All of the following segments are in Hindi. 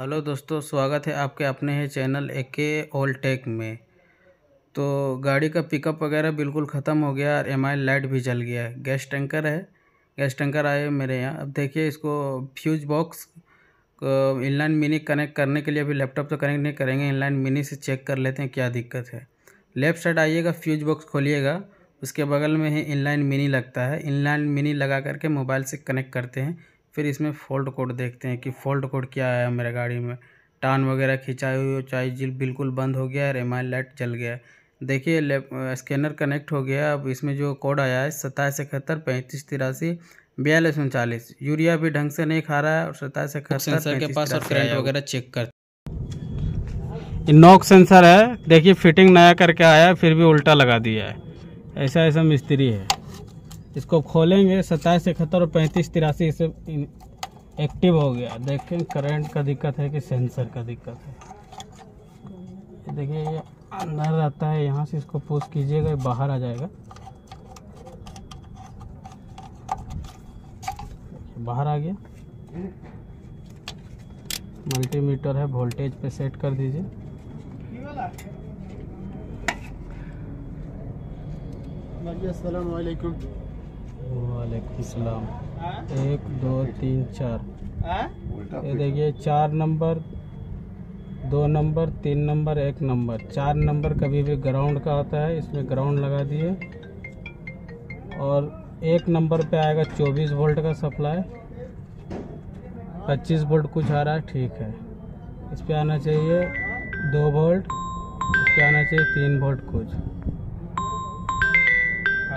हेलो दोस्तों स्वागत है आपके अपने ही चैनल ए के ऑल टेक में तो गाड़ी का पिकअप वगैरह बिल्कुल ख़त्म हो गया और एम आई लाइट भी जल गया है गैस टैंकर है गैस टैंकर आए मेरे यहाँ अब देखिए इसको fuse box inline mini connect करने के लिए अभी लैपटॉप तो कनेक्ट नहीं करेंगे इनलाइन मिनी से चेक कर लेते हैं क्या दिक्कत है लेफ़्ट साइड आइएगा फ्यूज बॉक्स खोलिएगा उसके बगल में ही इनलाइन मिनी लगता है इनलाइन मिनी लगा करके मोबाइल से कनेक्ट करते हैं फिर इसमें फॉल्ट कोड देखते हैं कि फॉल्ट कोड क्या आया मेरे गाड़ी में टान वगैरह खिंचाई हुई हो चाहे जिल बिल्कुल बंद हो गया है एमआई लाइट जल गया देखिए स्कैनर कनेक्ट हो गया अब इसमें जो कोड आया है सत्ताईस इकहत्तर पैंतीस तिरासी बयालीस उनचालीस यूरिया भी ढंग से नहीं खा रहा है और सत्ताईस इकहत्तर के पास और करंट वगैरह चेक कर नॉक सेंसर है देखिए फिटिंग नया करके आया है फिर भी उल्टा लगा दिया है ऐसा ऐसा मिस्त्री है इसको खोलेंगे सत्ताईस इकहत्तर और पैंतीस तिरासी इसे एक्टिव हो गया देखें करंट का दिक्कत है कि सेंसर का दिक्कत है देखिए ये अंदर रहता है यहाँ से इसको पुश कीजिएगा बाहर आ जाएगा बाहर आ गया मल्टीमीटर है वोल्टेज पे सेट कर दीजिए अस्सलाम वालेकुम वालेकाम हाँ? एक दो तीन चार हाँ? ये देखिए चार नंबर दो नंबर तीन नंबर एक नंबर चार नंबर कभी भी ग्राउंड का आता है इसमें ग्राउंड लगा दिए और एक नंबर पे आएगा 24 वोल्ट का सप्लाई 25 वोल्ट कुछ आ रहा है ठीक है इस पर आना चाहिए दो वोल्ट इस पर आना चाहिए तीन वोल्ट कुछ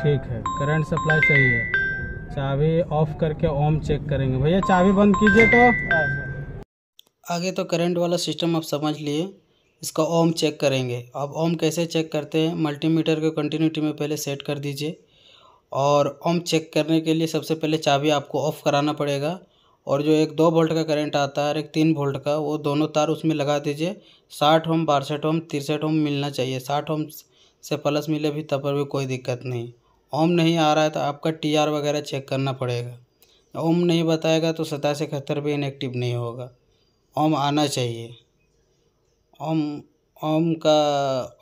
ठीक है करंट सप्लाई सही है चाबी ऑफ करके ओम चेक करेंगे भैया चाबी बंद कीजिए तो आगे तो करंट वाला सिस्टम आप समझ लिए इसका ओम चेक करेंगे अब ओम कैसे चेक करते हैं मल्टीमीटर को कंटिन्यूटी में पहले सेट कर दीजिए और ओम चेक करने के लिए सबसे पहले चाबी आपको ऑफ़ कराना पड़ेगा और जो एक दो वोल्ट का करंट आता है और एक तीन वोल्ट का वो दोनों तार उसमें लगा दीजिए साठ ओम बासठ ओम तिरसठ ओम मिलना चाहिए साठ ओम से प्लस मिले भी तब पर भी कोई दिक्कत नहीं ओम नहीं आ रहा है तो आपका टी आर वगैरह चेक करना पड़ेगा ओम नहीं बताएगा तो सतासी इकहत्तर भी इनएक्टिव नहीं होगा ओम आना चाहिए ओम ओम का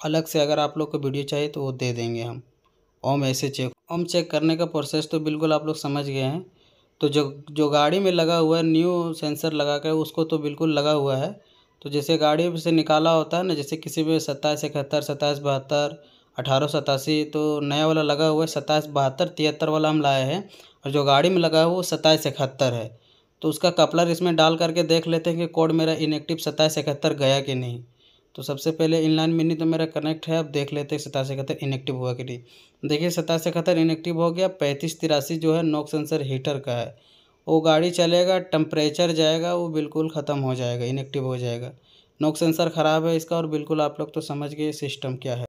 अलग से अगर आप लोग को वीडियो चाहिए तो वो दे देंगे हम ओम ऐसे चेक ओम चेक करने का प्रोसेस तो बिल्कुल आप लोग समझ गए हैं तो जो जो गाड़ी में लगा हुआ है न्यू सेंसर लगा कर उसको तो बिल्कुल लगा हुआ है तो जैसे गाड़ी से निकाला होता है ना जैसे किसी में सत्ताईस इकहत्तर सत्ताईस बहत्तर अठारह सतासी तो नया वाला लगा हुआ है सताईस बहत्तर तिहत्तर वाला हम लाए हैं और जो गाड़ी में लगा है वो सताईस इकहत्तर है तो उसका कपलर इसमें डाल करके देख लेते हैं कि कोड मेरा इनेक्टिव सताईस इकहत्तर गया कि नहीं तो सबसे पहले इनलाइन मिनी तो मेरा कनेक्ट है अब देख लेते हैं सताईस इकहत्तर इनएक्टिव हुआ कि नहीं देखिए सताईस इकहत्तर इनएक्टिव हो गया पैंतीस तिरासी जो है नोक सेंसर हीटर का है वो गाड़ी चलेगा टम्परेचर जाएगा वो बिल्कुल ख़त्म हो जाएगा इनएक्टिव हो जाएगा नोक सेंसर ख़राब है इसका और बिल्कुल आप लोग तो समझ गए सिस्टम क्या है